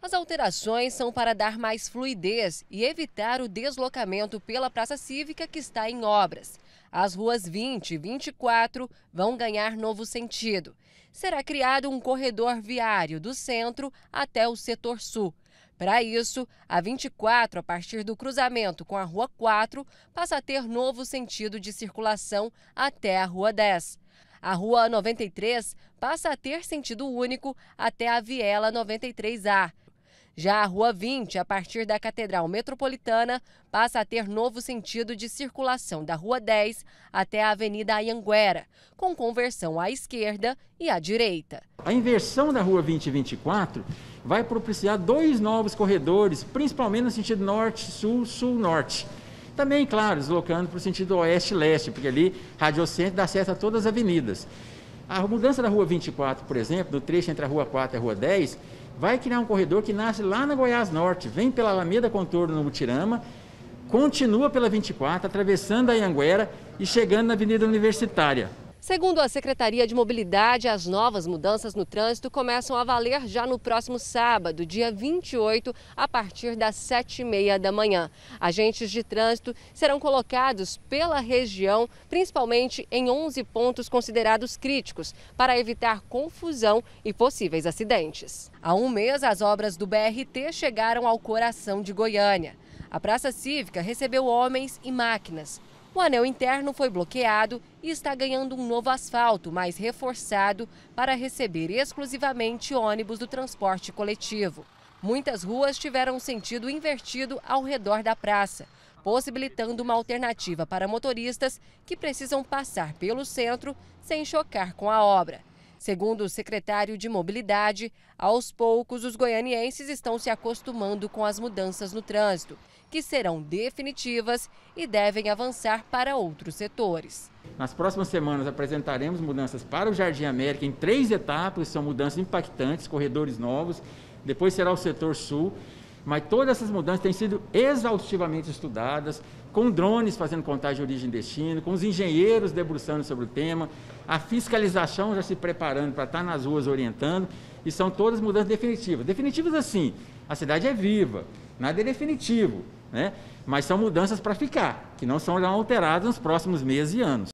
As alterações são para dar mais fluidez e evitar o deslocamento pela praça cívica que está em obras. As ruas 20 e 24 vão ganhar novo sentido. Será criado um corredor viário do centro até o setor sul. Para isso, a 24, a partir do cruzamento com a Rua 4, passa a ter novo sentido de circulação até a Rua 10. A Rua 93 passa a ter sentido único até a Viela 93A. Já a Rua 20, a partir da Catedral Metropolitana, passa a ter novo sentido de circulação da Rua 10 até a Avenida Ayanguera, com conversão à esquerda e à direita. A inversão da Rua 2024 e vai propiciar dois novos corredores, principalmente no sentido norte-sul, sul-norte. Também, claro, deslocando para o sentido oeste-leste, porque ali, Centro, dá acesso a todas as avenidas. A mudança da Rua 24, por exemplo, do trecho entre a Rua 4 e a Rua 10, vai criar um corredor que nasce lá na Goiás Norte, vem pela Alameda Contorno no Mutirama, continua pela 24, atravessando a Ianguera e chegando na Avenida Universitária. Segundo a Secretaria de Mobilidade, as novas mudanças no trânsito começam a valer já no próximo sábado, dia 28, a partir das 7h30 da manhã. Agentes de trânsito serão colocados pela região, principalmente em 11 pontos considerados críticos, para evitar confusão e possíveis acidentes. Há um mês, as obras do BRT chegaram ao coração de Goiânia. A Praça Cívica recebeu homens e máquinas. O anel interno foi bloqueado e está ganhando um novo asfalto, mais reforçado, para receber exclusivamente ônibus do transporte coletivo. Muitas ruas tiveram sentido invertido ao redor da praça, possibilitando uma alternativa para motoristas que precisam passar pelo centro sem chocar com a obra. Segundo o secretário de Mobilidade, aos poucos os goianienses estão se acostumando com as mudanças no trânsito, que serão definitivas e devem avançar para outros setores. Nas próximas semanas apresentaremos mudanças para o Jardim América em três etapas, são mudanças impactantes, corredores novos, depois será o setor sul mas todas essas mudanças têm sido exaustivamente estudadas, com drones fazendo contagem de origem e destino, com os engenheiros debruçando sobre o tema, a fiscalização já se preparando para estar nas ruas orientando, e são todas mudanças definitivas. Definitivas assim, a cidade é viva, nada é definitivo, né? mas são mudanças para ficar, que não são alteradas nos próximos meses e anos.